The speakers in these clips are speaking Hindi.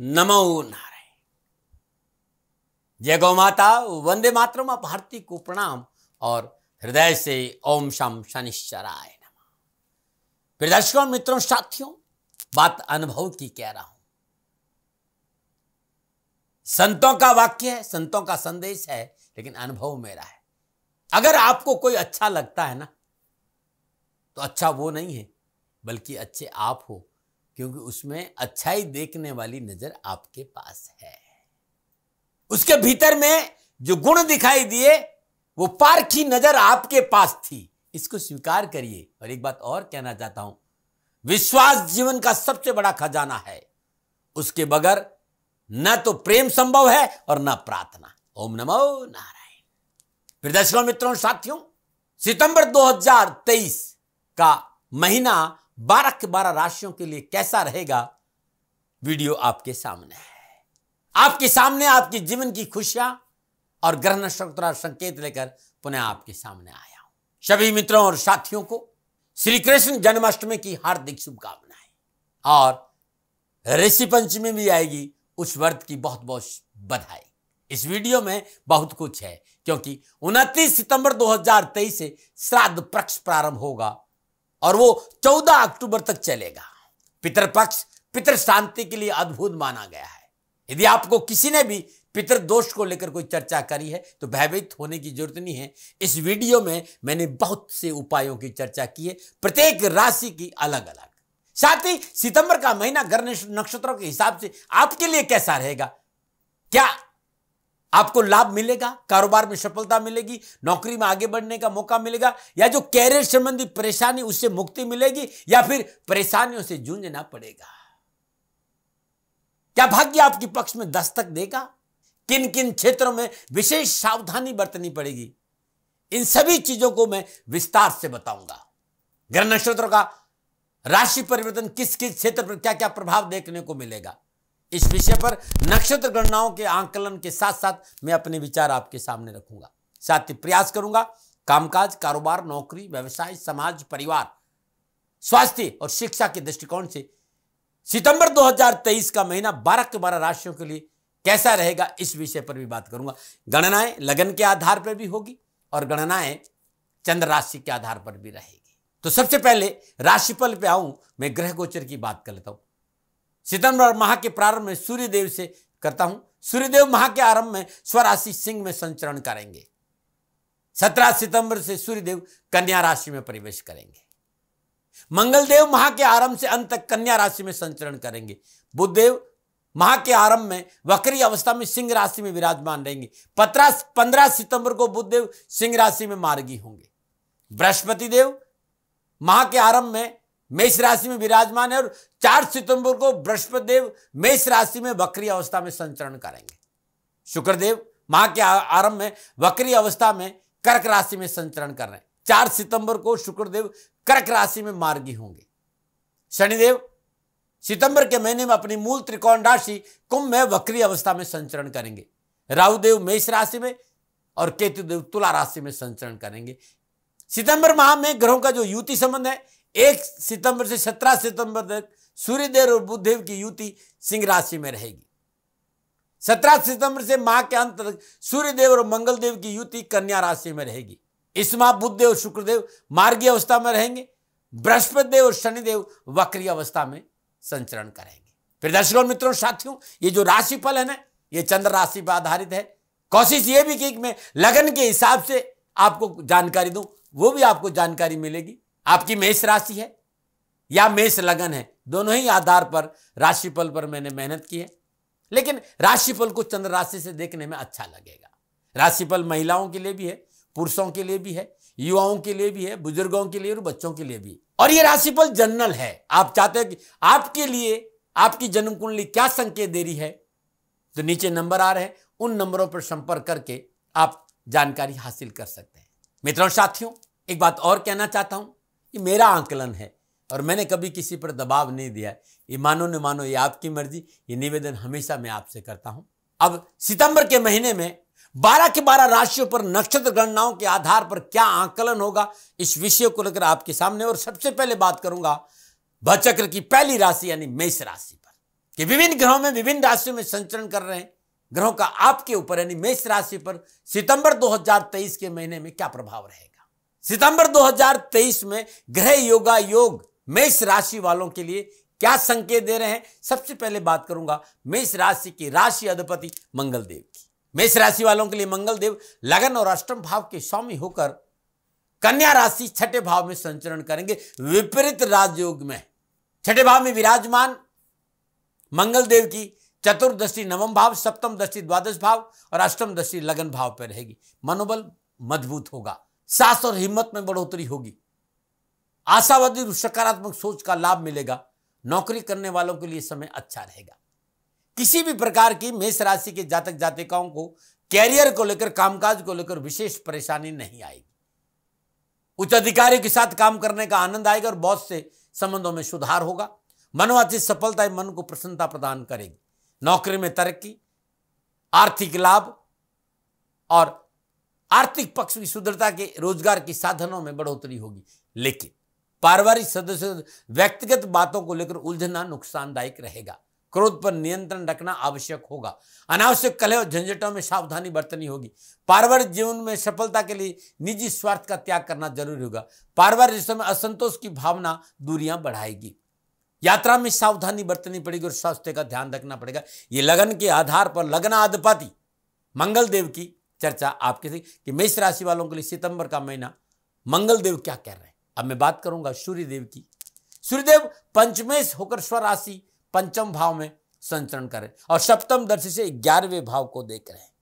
नमो नारायण जय गौ माता वंदे मातरम भारती को प्रणाम और हृदय से ओम शाम शनिश्चराय नम प्रिय दर्शकों मित्रों साथियों बात अनुभव की कह रहा हूं संतों का वाक्य है संतों का संदेश है लेकिन अनुभव मेरा है अगर आपको कोई अच्छा लगता है ना तो अच्छा वो नहीं है बल्कि अच्छे आप हो क्योंकि उसमें अच्छाई देखने वाली नजर आपके पास है उसके भीतर में जो गुण दिखाई दिए वो पारखी नजर आपके पास थी इसको स्वीकार करिए और एक बात और कहना चाहता हूं विश्वास जीवन का सबसे बड़ा खजाना है उसके बगैर न तो प्रेम संभव है और न प्रार्थना ओम नमो नारायण फिर दर्शकों मित्रों साथियों सितंबर 2023 का महीना बारह के बारह राशियों के लिए कैसा रहेगा वीडियो आपके सामने है आपके सामने आपके जीवन की खुशियां और ग्रह नक्षत्र संकेत लेकर पुनः आपके सामने आया हूं सभी मित्रों और साथियों को श्री कृष्ण जन्माष्टमी की हार्दिक शुभकामनाएं और ऋषि पंचमी भी आएगी उस व्रत की बहुत बहुत बधाई इस वीडियो में बहुत कुछ है क्योंकि उनतीस सितंबर 2023 से श्राद्ध पक्ष प्रारंभ होगा और वो 14 अक्टूबर तक चलेगा पितृपक्ष पितर शांति के लिए अद्भुत माना गया है यदि आपको किसी ने भी पितर दोष को लेकर कोई चर्चा करी है तो भयभीत होने की जरूरत नहीं है इस वीडियो में मैंने बहुत से उपायों की चर्चा की है प्रत्येक राशि की अलग अलग साथ ही सितंबर का महीना ग्रह नक्षत्रों के हिसाब से आपके लिए कैसा रहेगा क्या आपको लाभ मिलेगा कारोबार में सफलता मिलेगी नौकरी में आगे बढ़ने का मौका मिलेगा या जो कैरियर संबंधी परेशानी उससे मुक्ति मिलेगी या फिर परेशानियों से जूझना पड़ेगा क्या भाग्य आपके पक्ष में दस्तक देगा किन किन क्षेत्रों में विशेष सावधानी बरतनी पड़ेगी इन सभी चीजों को मैं विस्तार से बताऊंगा ग्रह नक्षत्रों का राशि परिवर्तन किस किस क्षेत्र पर क्या क्या प्रभाव देखने को मिलेगा इस विषय पर नक्षत्र गणनाओं के आंकलन के साथ साथ मैं अपने विचार आपके सामने रखूंगा साथ ही प्रयास करूंगा कामकाज कारोबार नौकरी व्यवसाय समाज परिवार स्वास्थ्य और शिक्षा के दृष्टिकोण से सितंबर 2023 का महीना बारह के बारह राशियों के लिए कैसा रहेगा इस विषय पर भी बात करूंगा गणनाएं लगन के आधार पर भी होगी और गणनाएं चंद्र राशि के आधार पर भी रहेगी तो सबसे पहले राशिफल पे आऊं मैं ग्रह गोचर की बात कर लेता हूं सितंबर माह के प्रारंभ में सूर्यदेव से करता हूं सूर्यदेव माह के आरंभ में स्वराशि सिंह में संचरण करेंगे सत्रह सितंबर से सूर्यदेव कन्या राशि में प्रवेश करेंगे मंगलदेव माह के आरंभ से अंत तक कन्या राशि में संचरण करेंगे बुद्धदेव माह के आरंभ में वक्री अवस्था में सिंह राशि में विराजमान रहेंगे पत्रह पंद्रह सितंबर को बुद्धदेव सिंह राशि में मार्गी होंगे बृहस्पति देव माह के आरंभ में मेष राशि में विराजमान है और चार सितंबर को बृहस्पति देव मेष राशि में वक्री अवस्था में संचरण करेंगे शुक्रदेव माह के आरंभ में वक्री अवस्था में कर्क राशि में संचरण कर रहे हैं चार सितंबर को शुक्रदेव कर्क राशि में मार्गी होंगे शनिदेव सितंबर के महीने में अपनी मूल त्रिकोण राशि कुंभ में वक्री अवस्था में संचरण करेंगे राहुदेव मेष राशि में और केतुदेव तुला राशि में संचरण करेंगे सितंबर माह में ग्रहों का जो युति संबंध है एक सितंबर से सत्रह सितंबर तक सूर्यदेव और बुद्धदेव की युति सिंह राशि में रहेगी सत्रह सितंबर से माह के अंत तक सूर्यदेव और मंगलदेव की युति कन्या राशि में रहेगी इस माह बुद्धदेव और शुक्रदेव मार्गी अवस्था में रहेंगे बृहस्पति देव और शनिदेव वक्री अवस्था में संचरण करेंगे फिर दर्शकों मित्रों साथियों ये जो राशिफल है ना ये चंद्र राशि पर आधारित है कोशिश ये भी की मैं लगन के हिसाब से आपको जानकारी दूं वो भी आपको जानकारी मिलेगी आपकी मेष राशि है या मेष लगन है दोनों ही आधार पर राशिफल पर मैंने मेहनत की है लेकिन राशिफल को चंद्र राशि से देखने में अच्छा लगेगा राशिफल महिलाओं के लिए भी है पुरुषों के लिए भी है युवाओं के लिए भी है बुजुर्गों के लिए और बच्चों के लिए भी और ये राशिफल जनरल है आप चाहते हैं कि आपके लिए आपकी जन्म कुंडली क्या संकेत दे रही है तो नीचे नंबर आ रहे हैं उन नंबरों पर संपर्क करके आप जानकारी हासिल कर सकते हैं मित्रों साथियों एक बात और कहना चाहता हूं ये मेरा आंकलन है और मैंने कभी किसी पर दबाव नहीं दिया ये मानो न मानो ये आपकी मर्जी ये निवेदन हमेशा मैं आपसे करता हूं अब सितंबर के महीने में बारह के बारह राशियों पर नक्षत्र गणनाओं के आधार पर क्या आंकलन होगा इस विषय को लेकर आपके सामने और सबसे पहले बात करूंगा भचक्र की पहली राशि यानी मेष राशि पर कि विभिन्न ग्रहों में विभिन्न राशियों में संचरण कर रहे हैं ग्रहों का आपके ऊपर यानी मेष राशि पर सितंबर 2023 के महीने में क्या प्रभाव रहेगा सितंबर 2023 में ग्रह योगा योग मेष राशि वालों के लिए क्या संकेत दे रहे हैं सबसे पहले बात करूंगा मेष राशि की राशि अधिपति मंगल देव की मेष राशि वालों के लिए मंगल देव लगन और अष्टम भाव के स्वामी होकर कन्या राशि छठे भाव में संचरण करेंगे विपरीत राजयोग में छठे भाव में विराजमान मंगल देव की चतुर्दशी नवम भाव सप्तम दृष्टि द्वादश भाव और अष्टम दृष्टि लगन भाव पर रहेगी मनोबल मजबूत होगा साहस और हिम्मत में बढ़ोतरी होगी आशावादी सकारात्मक सोच का लाभ मिलेगा नौकरी करने वालों के लिए समय अच्छा रहेगा किसी भी प्रकार की मेष राशि के जातक जातिकाओं को कैरियर को लेकर कामकाज को लेकर विशेष परेशानी नहीं आएगी उच्च अधिकारियों के साथ काम करने का आनंद आएगा और बॉस से संबंधों में सुधार होगा मनोवाचित सफलता मन को प्रसन्नता प्रदान करेगी नौकरी में तरक्की आर्थिक लाभ और आर्थिक पक्ष की सुदृढ़ता के रोजगार के साधनों में बढ़ोतरी होगी लेकिन पारिवारिक सदस्यों व्यक्तिगत बातों को लेकर उलझना नुकसानदायक रहेगा क्रोध पर नियंत्रण रखना आवश्यक होगा अनावश्यक कलह और झंझटों में सावधानी बरतनी होगी पारिवारिक जीवन में सफलता के लिए निजी स्वार्थ का त्याग करना जरूरी होगा पारिवारिक रिश्तों में असंतोष की भावना दूरियां बढ़ाएगी यात्रा में सावधानी बरतनी पड़ेगी और स्वास्थ्य का ध्यान रखना पड़ेगा ये लगन के आधार पर लग्न अधिपति मंगलदेव की चर्चा आपके से कि मेष राशि वालों के लिए सितंबर का महीना मंगल देव क्या कह रहे हैं अब मैं बात करूंगा सूर्यदेव की सूर्यदेव पंचमेश होकर स्वराशि पंचम भाव में संचरण कर रहे हैं और सप्तम दर्श से ग्यारहवें भाव को देख रहे हैं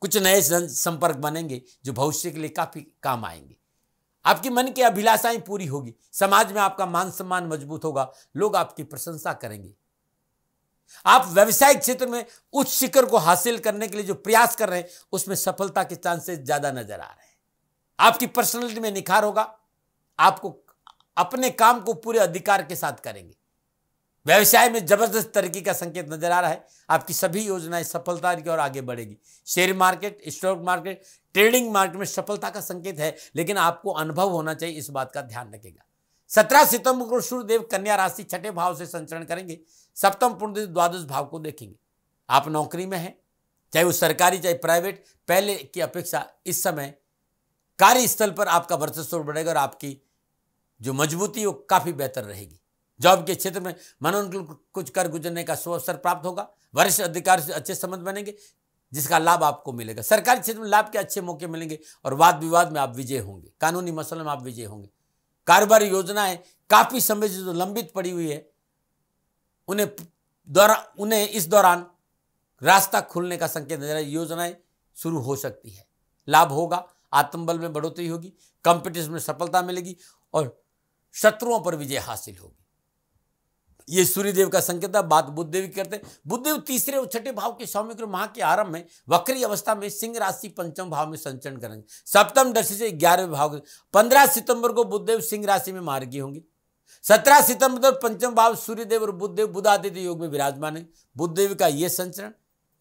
कुछ नए संपर्क बनेंगे जो भविष्य के लिए काफी काम आएंगे आपकी मन की अभिलाषाएं पूरी होगी समाज में आपका मान सम्मान मजबूत होगा लोग आपकी प्रशंसा करेंगे आप व्यवसायिक क्षेत्र में उच्च शिखर को हासिल करने के लिए जो प्रयास कर रहे हैं उसमें सफलता के चांसेस ज्यादा नजर आ रहे हैं आपकी पर्सनैलिटी में निखार होगा आपको अपने काम को पूरे अधिकार के साथ करेंगे व्यवसाय में जबरदस्त तरक्की का संकेत नजर आ रहा है आपकी सभी योजनाएं सफलता की ओर आगे बढ़ेगी share market stock market trading market में सफलता का संकेत है लेकिन आपको अनुभव होना चाहिए इस बात का ध्यान रखेगा सत्रह सितंबर को सूर्यदेव कन्या राशि छठे भाव से संचरण करेंगे सप्तम पुण्य द्वादश भाव को देखेंगे आप नौकरी में हैं चाहे वो सरकारी चाहे प्राइवेट पहले की अपेक्षा इस समय कार्यस्थल पर आपका वर्चस्व बढ़ेगा और आपकी जो मजबूती वो काफ़ी बेहतर रहेगी जॉब के क्षेत्र में मनोनुकूल कुछ कर गुजरने का सुअवसर प्राप्त होगा वरिष्ठ अधिकार से अच्छे संबंध बनेंगे जिसका लाभ आपको मिलेगा सरकारी क्षेत्र में लाभ के अच्छे मौके मिलेंगे और वाद विवाद में आप विजय होंगे कानूनी मसलों में आप विजय होंगे कारोबारी योजनाएं काफ़ी समय से जो लंबित पड़ी हुई है उन्हें द्वारा उन्हें इस दौरान रास्ता खुलने का संकेत नजर योजनाएं शुरू हो सकती है लाभ होगा आत्मबल में बढ़ोतरी होगी कंपटीशन में सफलता मिलेगी और शत्रुओं पर विजय हासिल होगी ये सूर्यदेव का संकेत है बात बुद्धदेव की करते हैं बुद्धदेव तीसरे और छठे भाव के सौम्य माह के आरंभ में वक्री अवस्था में सिंह राशि पंचम भाव में संचरण करेंगे सप्तम दशी से ग्यारहवें भाव पंद्रह सितंबर को बुद्धदेव सिंह राशि में मार्गी होंगी सत्रह सितंबर पंचम भाव सूर्यदेव और बुद्धदेव बुद्ध आदित्य योग में विराजमान है बुद्धदेव का यह संचरण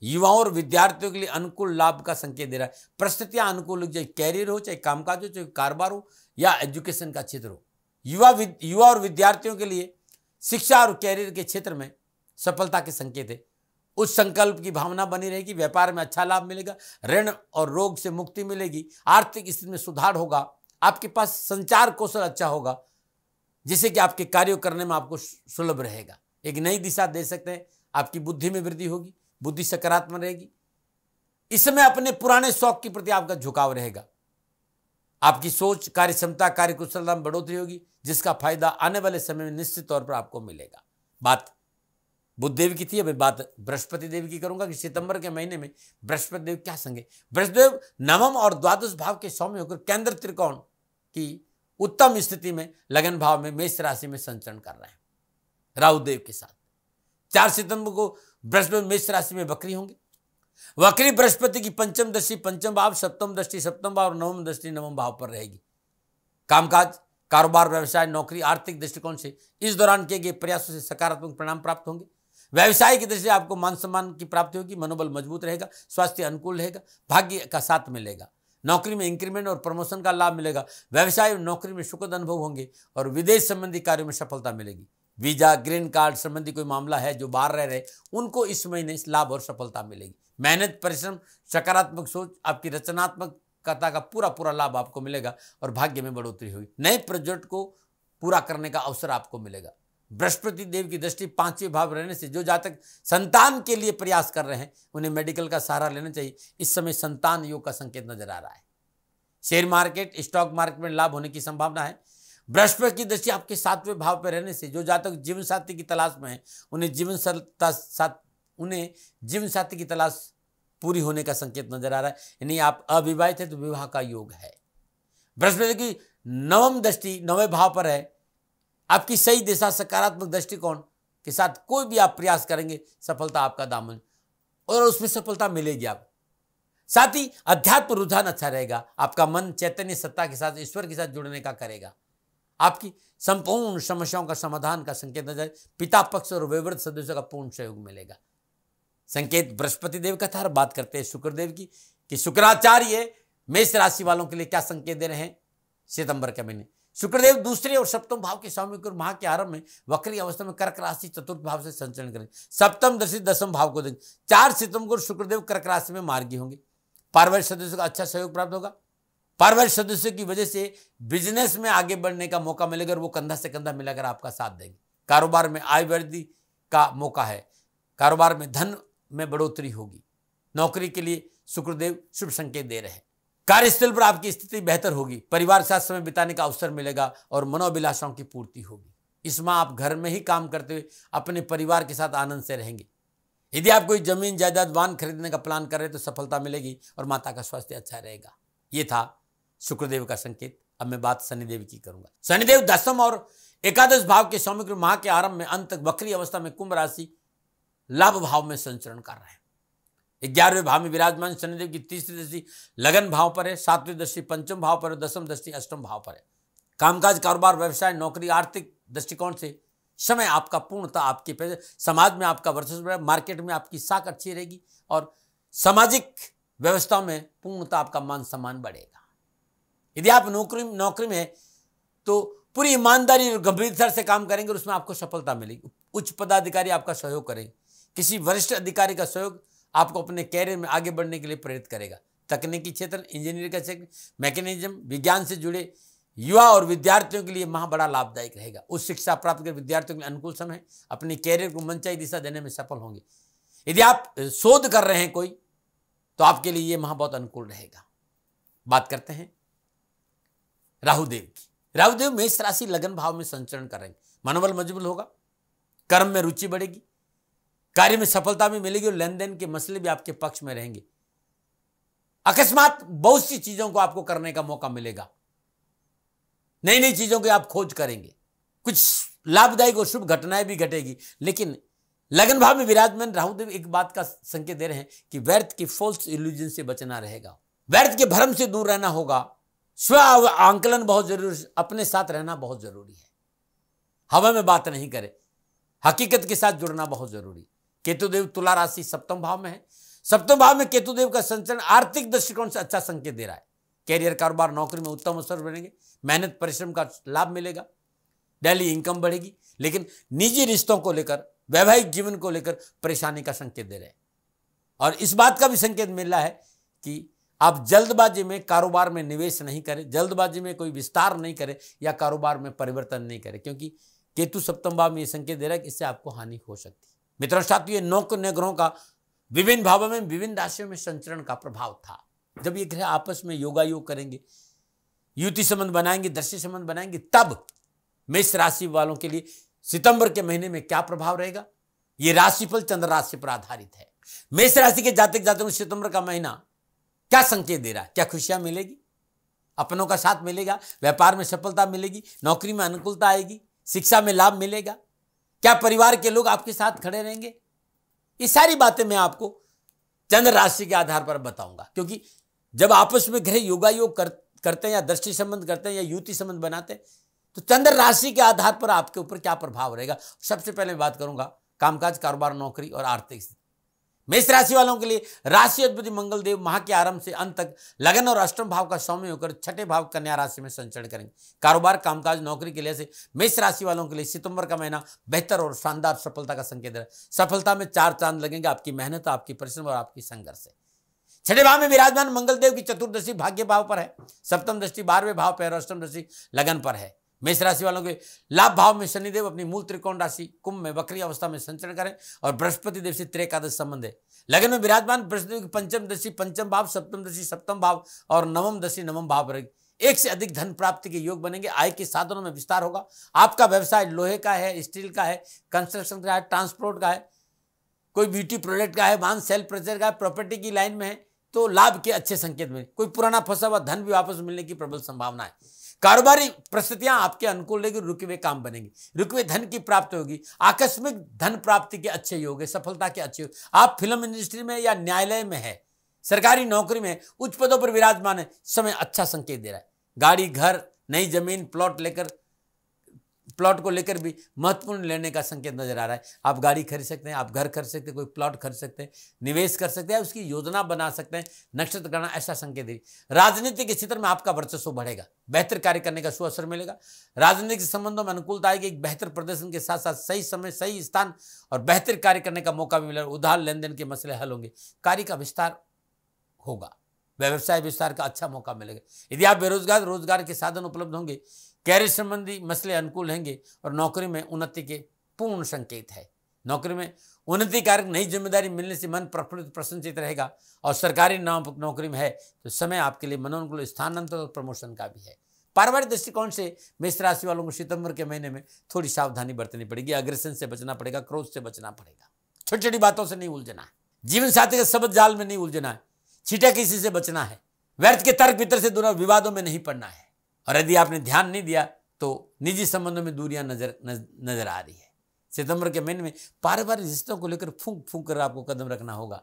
युवाओं और विद्यार्थियों के लिए अनुकूल लाभ का संकेत दे रहा है परिस्थितियां अनुकूल चाहे कैरियर हो चाहे कामकाज हो चाहे कारोबार हो या एजुकेशन का क्षेत्र हो युवा युवा और विद्यार्थियों के लिए शिक्षा और कैरियर के क्षेत्र में सफलता के संकेत है उस संकल्प की भावना बनी रहेगी व्यापार में अच्छा लाभ मिलेगा ऋण और रोग से मुक्ति मिलेगी आर्थिक स्थिति में सुधार होगा आपके पास संचार कौशल अच्छा होगा जिससे कि आपके कार्य करने में आपको सुलभ रहेगा एक नई दिशा दे सकते हैं आपकी बुद्धि में वृद्धि होगी बुद्धि सकारात्मक रहेगी इस समय अपने पुराने शौक के प्रति आपका झुकाव रहेगा आपकी सोच कार्य क्षमता कार्य कुशलता में बढ़ोतरी होगी जिसका फायदा आने वाले समय में निश्चित तौर पर आपको मिलेगा बात बुद्ध देव की थी अभी बात बृहस्पति देव की करूंगा कि सितंबर के महीने में बृहस्पति देव क्या संगे बृहस्पति देव नवम और द्वादश भाव के सौम्य होकर केंद्र त्रिकोण की उत्तम स्थिति में लगन भाव में मेष राशि में संचरण कर रहे हैं राहुदेव के साथ चार सितंबर को बृहस्पति मेष राशि में बकरी होंगे वक्री बृहस्पति की पंचम दृष्टि पंचम भाव सप्तम दृष्टि सप्तम भाव और नवम दृष्टि नवम भाव पर रहेगी कामकाज कारोबार व्यवसाय नौकरी आर्थिक दृष्टिकोण से इस दौरान किए गए प्रयासों से सकारात्मक परिणाम प्राप्त होंगे व्यवसाय की दृष्टि आपको मान सम्मान की प्राप्ति होगी मनोबल मजबूत रहेगा स्वास्थ्य अनुकूल रहेगा भाग्य का साथ मिलेगा नौकरी में इंक्रीमेंट और प्रमोशन का लाभ मिलेगा व्यवसाय नौकरी में सुखद अनुभव होंगे और विदेश संबंधी कार्यों में सफलता मिलेगी वीजा ग्रीन कार्ड संबंधी कोई मामला है जो बाहर रह रहे उनको इस महीने लाभ और सफलता मिलेगी मेहनत परिश्रम सकारात्मक सोच आपकी रचनात्मक कथा का पूरा पूरा लाभ आपको मिलेगा और भाग्य में बढ़ोतरी होगी नए प्रोजेक्ट को पूरा करने का अवसर आपको मिलेगा बृहस्पति देव की दृष्टि पांचवें भाव रहने से जो जातक संतान के लिए प्रयास कर रहे हैं उन्हें मेडिकल का सहारा लेना चाहिए इस समय संतान योग का संकेत नजर आ रहा है शेयर मार्केट स्टॉक मार्केट में लाभ होने की संभावना है बृहस्पति की दृष्टि आपके सातवें भाव पर रहने से जो जातक जीवन साथी की तलाश में है उन्हें जीवन साथ उन्हें जीवन साथी की तलाश पूरी होने का संकेत नजर आ रहा है यानी आप अविवाहित है तो विवाह का योग है बृहस्पति की नवम दृष्टि नवे भाव पर है आपकी सही दिशा सकारात्मक दृष्टिकोण के साथ कोई भी आप प्रयास करेंगे सफलता आपका दामन और उसमें सफलता मिलेगी आप साथ ही अध्यात्म रुझान अच्छा रहेगा आपका मन चैतन्य सत्ता के साथ ईश्वर के साथ जुड़ने का करेगा आपकी संपूर्ण समस्याओं का समाधान का संकेत नजर पिता पक्ष और विवृत सदस्यों का पूर्ण सहयोग मिलेगा संकेत बृहस्पति देव का था और बात करते हैं शुक्रदेव की कि शुक्राचार्य मेष राशि वालों के लिए क्या संकेत दे रहे हैं सितंबर के महीने शुक्रदेव दूसरे और सप्तम भाव के स्वामी और माह के आरंभ में वक्री अवस्था में कर्क राशि चतुर्थ भाव से संचरण करें सप्तम दर्शी दसम भाव को देंगे चार सितम को शुक्रदेव कर्क राशि में मार्गी होंगे पारिवारिक सदस्यों का अच्छा सहयोग प्राप्त होगा पारिवारिक सदस्यों की वजह से बिजनेस में आगे बढ़ने का मौका मिलेगा और वो कंधा से कंधा मिलाकर आपका साथ देंगे कारोबार में आय वृद्धि का मौका है कारोबार में धन में बढ़ोतरी होगी नौकरी के लिए शुक्रदेव शुभ संकेत दे रहे हैं कार्यस्थल पर आपकी स्थिति बेहतर होगी परिवार के साथ समय बिताने का अवसर मिलेगा और मनोभिलाषाओं की पूर्ति होगी इस माह आप घर में ही काम करते हुए अपने परिवार के साथ आनंद से रहेंगे यदि आप कोई जमीन जायदाद वाहन खरीदने का प्लान कर रहे हैं तो सफलता मिलेगी और माता का स्वास्थ्य अच्छा रहेगा ये था शुक्रदेव का संकेत अब मैं बात शनिदेव की करूंगा शनिदेव दसम और एकादश भाव के सौमिक्र माह के आरंभ में अंत बकरी अवस्था में कुंभ राशि लाभ भाव में संचरण कर रहे हैं ग्यारहवें भाव में विराजमान शनिदेव की तीसरी दृष्टि लगन भाव पर है सातवीं दृष्टि पंचम भाव पर है दसम दृष्टि अष्टम भाव पर है कामकाज कारोबार व्यवसाय नौकरी आर्थिक दृष्टिकोण से समय आपका पूर्णता आपके पे समाज में आपका वर्चस्व है मार्केट में आपकी साख अच्छी रहेगी और सामाजिक व्यवस्था में पूर्णता आपका मान सम्मान बढ़ेगा यदि आप नौकरी नौकरी में तो पूरी ईमानदारी और गंभीरता से काम करेंगे और उसमें आपको सफलता मिलेगी उच्च पदाधिकारी आपका सहयोग करेंगे किसी वरिष्ठ अधिकारी का सहयोग आपको अपने कैरियर में आगे बढ़ने के लिए प्रेरित करेगा तकनीकी क्षेत्र इंजीनियरिंग का क्षेत्र मैकेनिज्म विज्ञान से जुड़े युवा और विद्यार्थियों के लिए महा बड़ा लाभदायक रहेगा उस शिक्षा प्राप्त कर विद्यार्थियों के अनुकूल समय अपने कैरियर को मनचाही दिशा देने में सफल होंगे यदि आप शोध कर रहे हैं कोई तो आपके लिए ये महा बहुत अनुकूल रहेगा बात करते हैं राहुदेव की राहुदेव मेष राशि लगन भाव में संचरण करेंगे मनोबल मजबूत होगा कर्म में रुचि बढ़ेगी कार्य में सफलता भी मिलेगी और लेन देन के मसले भी आपके पक्ष में रहेंगे अकस्मात बहुत सी चीजों को आपको करने का मौका मिलेगा नई नई चीजों की आप खोज करेंगे कुछ लाभदायक और शुभ घटनाएं भी घटेगी लेकिन लगन भाव में विराजमान राहु देव एक बात का संकेत दे रहे हैं कि व्यर्थ की फॉल्स इल्यूजन से बचना रहेगा व्यर्थ के भ्रम से दूर रहना होगा स्व आंकलन बहुत जरूरी अपने साथ रहना बहुत जरूरी है हवा में बात नहीं करें हकीकत के साथ जुड़ना बहुत जरूरी केतुदेव तुला राशि सप्तम भाव में है सप्तम भाव में केतुदेव का संचरण आर्थिक दृष्टिकोण से अच्छा संकेत दे रहा है कैरियर कारोबार नौकरी में उत्तम अवसर बनेंगे मेहनत परिश्रम का लाभ मिलेगा डेली इनकम बढ़ेगी लेकिन निजी रिश्तों को लेकर वैवाहिक जीवन को लेकर परेशानी का संकेत दे रहे हैं और इस बात का भी संकेत मिल रहा है कि आप जल्दबाजी में कारोबार में निवेश नहीं करें जल्दबाजी में कोई विस्तार नहीं करें या कारोबार में परिवर्तन नहीं करें क्योंकि केतु सप्तम भाव में ये संकेत दे रहा है कि इससे आपको हानि हो सकती है ये नौ कन्या ग्रहों का विभिन्न भावों में विभिन्न राशियों में संचरण का प्रभाव था जब ये ग्रह आपस में योगायोग करेंगे युति संबंध बनाएंगे दृश्य संबंध बनाएंगे तब मेष राशि वालों के लिए सितंबर के महीने में क्या प्रभाव रहेगा ये राशिफल चंद्र राशि पर आधारित है मेष राशि के जातक जातकों सितंबर का महीना क्या संकेत दे रहा है क्या खुशियां मिलेगी अपनों का साथ मिलेगा व्यापार में सफलता मिलेगी नौकरी में अनुकूलता आएगी शिक्षा में लाभ मिलेगा क्या परिवार के लोग आपके साथ खड़े रहेंगे ये सारी बातें मैं आपको चंद्र राशि के आधार पर बताऊंगा क्योंकि जब आपस में गृह योगा योग कर, करते हैं या दृष्टि संबंध करते हैं या युति संबंध बनाते हैं तो चंद्र राशि के आधार पर आपके ऊपर क्या प्रभाव रहेगा सबसे पहले बात करूंगा कामकाज कारोबार नौकरी और आर्थिक स्थिति मेष राशि वालों के लिए राशि अधिपति मंगलदेव माह के आरंभ से अंत तक लगन और अष्टम भाव का सौम्य होकर छठे भाव कन्या राशि में संचरण करेंगे कारोबार कामकाज नौकरी के लिए से मेष राशि वालों के लिए सितंबर का महीना बेहतर और शानदार सफलता का संकेत है सफलता में चार चांद लगेंगे आपकी मेहनत आपकी परिश्रम और आपकी संघर्ष छठे भाव में विराजमान मंगलदेव की चतुर्दशी भाग्य भाव पर है सप्तम दृष्टि बारहवें भाव पर और अष्टम दृष्टि लगन पर है मेष राशि वालों के लाभ भाव में शनिदेव अपनी मूल त्रिकोण राशि कुंभ में वक्री अवस्था में संचरण करें और बृहस्पति देव से त्रेकादश संबंध है लगन में विराजमान बृहस्पति की पंचम दशी पंचम भाव सप्तम दशी सप्तम भाव और नवम दशी नवम भाव रहेगी एक से अधिक धन प्राप्ति के योग बनेंगे आय के साधनों में विस्तार होगा आपका व्यवसाय लोहे का है स्टील का है कंस्ट्रक्शन का है ट्रांसपोर्ट का है कोई ब्यूटी प्रोडक्ट का है वाहन सेल प्रचर का है प्रॉपर्टी की लाइन में है तो लाभ के अच्छे संकेत में कोई पुराना फंसा हुआ धन भी वापस मिलने की प्रबल संभावना है कारोबारी परिस्थितियां आपके अनुकूल रहेगी रुके हुए काम बनेंगे रुके हुए धन की प्राप्ति होगी आकस्मिक धन प्राप्ति के अच्छे योग है सफलता के अच्छे योग आप फिल्म इंडस्ट्री में या न्यायालय में है सरकारी नौकरी में उच्च पदों पर विराजमान है समय अच्छा संकेत दे रहा है गाड़ी घर नई जमीन प्लॉट लेकर प्लॉट को लेकर भी महत्वपूर्ण लेने का संकेत नजर आ रहा है आप गाड़ी खरीद सकते हैं आप घर खरीद सकते हैं कोई प्लॉट खरीद सकते हैं निवेश कर सकते हैं उसकी योजना बना सकते हैं नक्षत्र करना ऐसा संकेत दे राजनीति के क्षेत्र में आपका वर्चस्व बढ़ेगा बेहतर कार्य करने का सुअसर मिलेगा राजनीतिक संबंधों में अनुकूलता आएगी एक बेहतर प्रदर्शन के साथ साथ सही समय सही स्थान और बेहतर कार्य करने का मौका भी मिलेगा उधार लेन देन के मसले हल होंगे कार्य का विस्तार होगा व्यवसाय विस्तार का अच्छा मौका मिलेगा यदि आप बेरोजगार रोजगार के साधन उपलब्ध होंगे कैरियर संबंधी मसले अनुकूल होंगे और नौकरी में उन्नति के पूर्ण संकेत है नौकरी में उन्नति कारक नई जिम्मेदारी मिलने से मन प्रफुल्लित प्रसन्नचित रहेगा और सरकारी नाम नौकरी में है तो समय आपके लिए मनोनुकूल स्थानांतर और प्रमोशन का भी है पारिवारिक दृष्टिकोण से मेष राशि वालों को सितंबर के महीने में थोड़ी सावधानी बरतनी पड़ेगी अग्रसन से बचना पड़ेगा क्रोध से बचना पड़ेगा छोटी छोटी बातों से नहीं उलझना है जीवन साथी के शब्द जाल में नहीं उलझना है छीटा किसी से बचना है व्यर्थ के तर्क वितर से दोनों विवादों में नहीं पड़ना है और यदि आपने ध्यान नहीं दिया तो निजी संबंधों में दूरियां नजर नजर आ रही है सितंबर के महीने में पारिवारिक रिश्तों को लेकर फूंक फूंक कर आपको कदम रखना होगा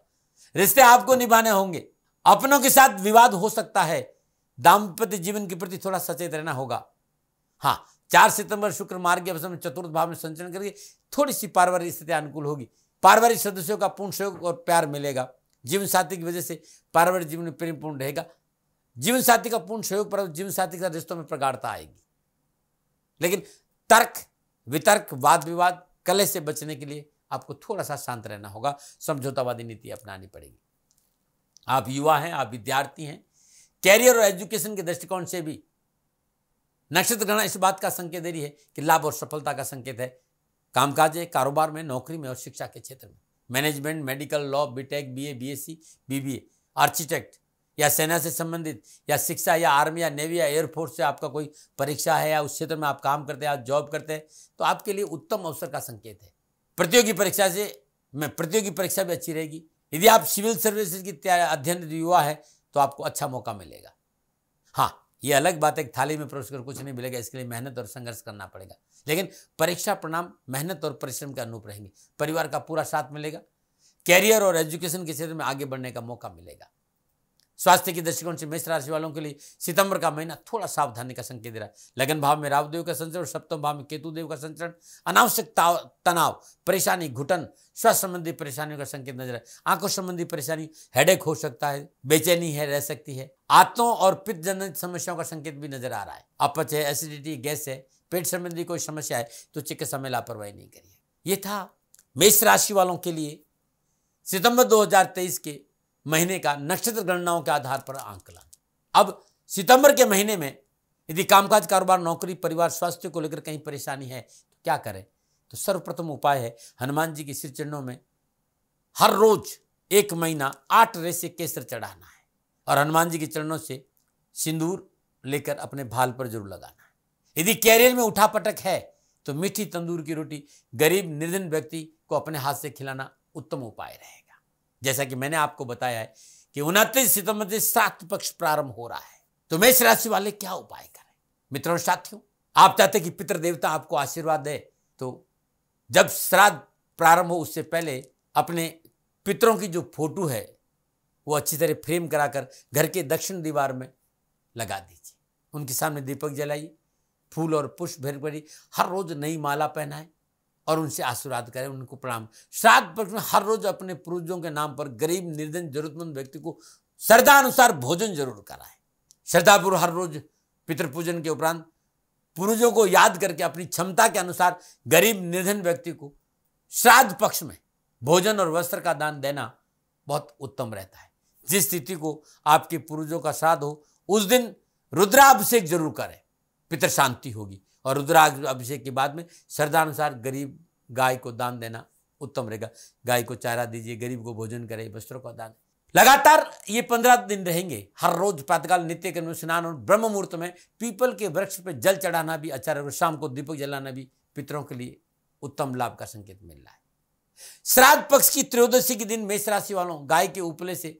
रिश्ते आपको निभाने होंगे अपनों के साथ विवाद हो सकता है दाम्पत्य जीवन के प्रति थोड़ा सचेत रहना होगा हाँ चार सितंबर शुक्र मार्ग के अवसर में चतुर्थ भाव में संचरण करके थोड़ी सी पारिवारिक स्थिति अनुकूल होगी पारिवारिक सदस्यों का पूर्ण सहयोग और प्यार मिलेगा जीवन साथी की वजह से पारिवारिक जीवन में प्रेमपूर्ण रहेगा जीवन साथी का पूर्ण सहयोग पर जीवन साथी का रिश्तों में प्रगाढ़ता आएगी लेकिन तर्क वितर्क वाद विवाद कले से बचने के लिए आपको थोड़ा सा शांत रहना होगा समझौतावादी नीति अपनानी पड़ेगी आप युवा हैं आप विद्यार्थी हैं कैरियर और एजुकेशन के दृष्टिकोण से भी नक्षत्र ग्रहण इस बात का संकेत दे रही है कि लाभ और सफलता का संकेत है कामकाज है कारोबार में नौकरी में और शिक्षा के क्षेत्र में management medical law BTech BA BSc BBA architect या सेना से संबंधित या शिक्षा या आर्मी या नेवी या एयरफोर्स से आपका कोई परीक्षा है या उस क्षेत्र में आप काम करते हैं आप जॉब करते हैं तो आपके लिए उत्तम अवसर का संकेत है प्रतियोगी परीक्षा से मैं प्रतियोगी परीक्षा भी अच्छी रहेगी यदि आप सिविल सर्विसेज की अध्ययन युवा है तो आपको अच्छा मौका मिलेगा हाँ ये अलग बात है थाली में प्रवेश कर कुछ नहीं मिलेगा इसके लिए मेहनत और संघर्ष करना पड़ेगा लेकिन परीक्षा परिणाम मेहनत और परिश्रम के अनुरूप रहेंगे परिवार का पूरा साथ मिलेगा कैरियर और एजुकेशन के क्षेत्र में आगे बढ़ने का मौका मिलेगा स्वास्थ्य के दृष्टिकोण से मेष राशि वालों के लिए सितंबर का महीना थोड़ा सावधानी का संकेत दे रहा है लगन भाव में रावदेव का संचरण और सप्तम भाव में केतु देव का संचरण अनावश्यक तनाव परेशानी घुटन स्वास्थ्य संबंधी परेशानियों का संकेत नजर है आंखों संबंधी परेशानी हेडेक हो सकता है बेचैनी है रह सकती है आतों और पित्त जनित समस्याओं का संकेत भी नजर आ रहा है अपच है एसिडिटी गैस है पेट संबंधी कोई समस्या है तो चिकित्सा में लापरवाही नहीं करिए ये था मेष राशि वालों के लिए सितंबर 2023 के महीने का नक्षत्र गणनाओं के आधार पर आंकलन अब सितंबर के महीने में यदि कामकाज कारोबार नौकरी परिवार स्वास्थ्य को लेकर कहीं परेशानी है तो क्या करें तो सर्वप्रथम उपाय है हनुमान जी के सिर चरणों में हर रोज एक महीना आठ रेसे केसर चढ़ाना है और हनुमान जी के चरणों से सिंदूर लेकर अपने भाल पर जरूर लगाना है यदि कैरियर में उठा पटक है तो मीठी तंदूर की रोटी गरीब निर्धन व्यक्ति को अपने हाथ से खिलाना उत्तम उपाय रहेगा जैसा कि मैंने आपको बताया है कि उनतीस सितंबर से सात पक्ष प्रारंभ हो रहा है तो मेष राशि वाले क्या उपाय करें मित्रों साथियों आप चाहते कि पितृ देवता आपको आशीर्वाद दे तो जब श्राद्ध प्रारंभ हो उससे पहले अपने पितरों की जो फोटो है वो अच्छी तरह फ्रेम कराकर घर के दक्षिण दीवार में लगा दीजिए उनके सामने दीपक जलाइए फूल और पुष्प भेर भरी हर रोज नई माला पहनाएं और उनसे आशीर्वाद करें उनको प्रणाम श्राद्ध पक्ष में हर रोज अपने पूर्वजों के नाम पर गरीब निर्धन जरूरतमंद व्यक्ति को श्रद्धा अनुसार भोजन जरूर कराएं श्रद्धापुर हर रोज पितृपूजन के उपरांत पूर्वजों को याद करके अपनी क्षमता के अनुसार गरीब निर्धन व्यक्ति को श्राद्ध पक्ष में भोजन और वस्त्र का दान देना बहुत उत्तम रहता है जिस स्थिति को आपके पूर्वजों का श्राद्ध हो उस दिन रुद्राभिषेक जरूर करें पितृशांति शांति होगी और रुद्राग अभिषेक के बाद में श्रद्धानुसार गरीब गाय को दान देना उत्तम रहेगा गाय को चारा दीजिए गरीब को भोजन करे वस्त्रों का दान लगातार ये पंद्रह दिन रहेंगे हर रोज प्रातकाल नित्य के स्नान और ब्रह्म मुहूर्त में पीपल के वृक्ष पर जल चढ़ाना भी अच्छा रहेगा शाम को दीपक जलाना भी पितरों के लिए उत्तम लाभ का संकेत मिल रहा है श्राद्ध पक्ष की त्रयोदशी के दिन मेष राशि वालों गाय के उपले से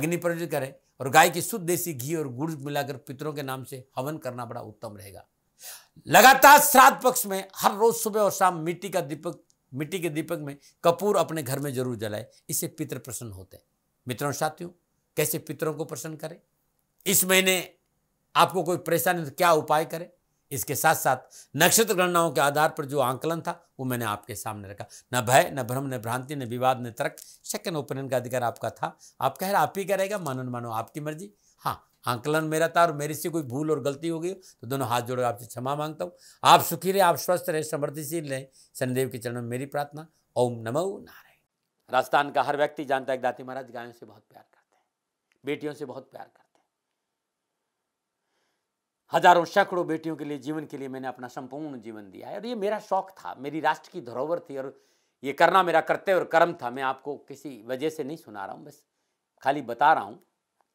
अग्नि प्रज्वलित करें और गाय के शुद्ध देसी घी और गुड़ मिलाकर पितरों के नाम से हवन करना बड़ा उत्तम रहेगा लगातार श्राद्ध पक्ष में हर रोज सुबह और शाम मिट्टी का दीपक मिट्टी के दीपक में कपूर अपने घर में जरूर जलाए इससे पितर प्रसन्न होते हैं मित्रों साथियों कैसे पितरों को प्रसन्न करें इस महीने आपको कोई परेशानी तो क्या उपाय करें इसके साथ साथ नक्षत्र गणनाओं के आधार पर जो आंकलन था वो मैंने आपके सामने रखा न भय न भ्रम न भ्रांति न विवाद न तर्क सेकंड ओपिनियन का अधिकार आपका था आप कह रहे आप ही करेगा मानन मानो आपकी मर्जी हाँ आंकलन मेरा था और मेरे से कोई भूल और गलती हो गई तो दोनों हाथ जोड़कर आपसे क्षमा मांगता हूँ आप सुखी रहे आप स्वस्थ रहे समृद्धिशील रहे शनिदेव के चरणों में मेरी प्रार्थना ओम नमो नारायण राजस्थान का हर व्यक्ति जानता है दाती महाराज गायों से बहुत प्यार करते हैं बेटियों से बहुत प्यार करते हैं हजारों सैकड़ों बेटियों के लिए जीवन के लिए मैंने अपना संपूर्ण जीवन दिया है और ये मेरा शौक था मेरी राष्ट्र की धरोहर थी और ये करना मेरा कर्तव्य और कर्म था मैं आपको किसी वजह से नहीं सुना रहा हूँ बस खाली बता रहा हूँ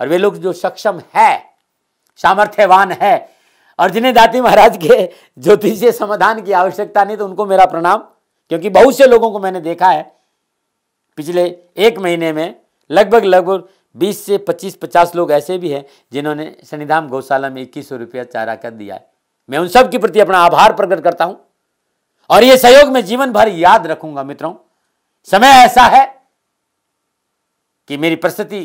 और वे लोग जो सक्षम है सामर्थ्यवान है अर्जुन दाती महाराज के ज्योतिषीय समाधान की आवश्यकता नहीं तो उनको मेरा प्रणाम क्योंकि बहुत से लोगों को मैंने देखा है पिछले एक महीने में लगभग लगभग 20 से 25-50 लोग ऐसे भी हैं जिन्होंने शनिधाम गौशाला में इक्कीस सौ रुपया चारा कर दिया है मैं उन सब के प्रति अपना आभार प्रकट करता हूं और ये सहयोग मैं जीवन भर याद रखूंगा मित्रों समय ऐसा है कि मेरी प्रस्तुति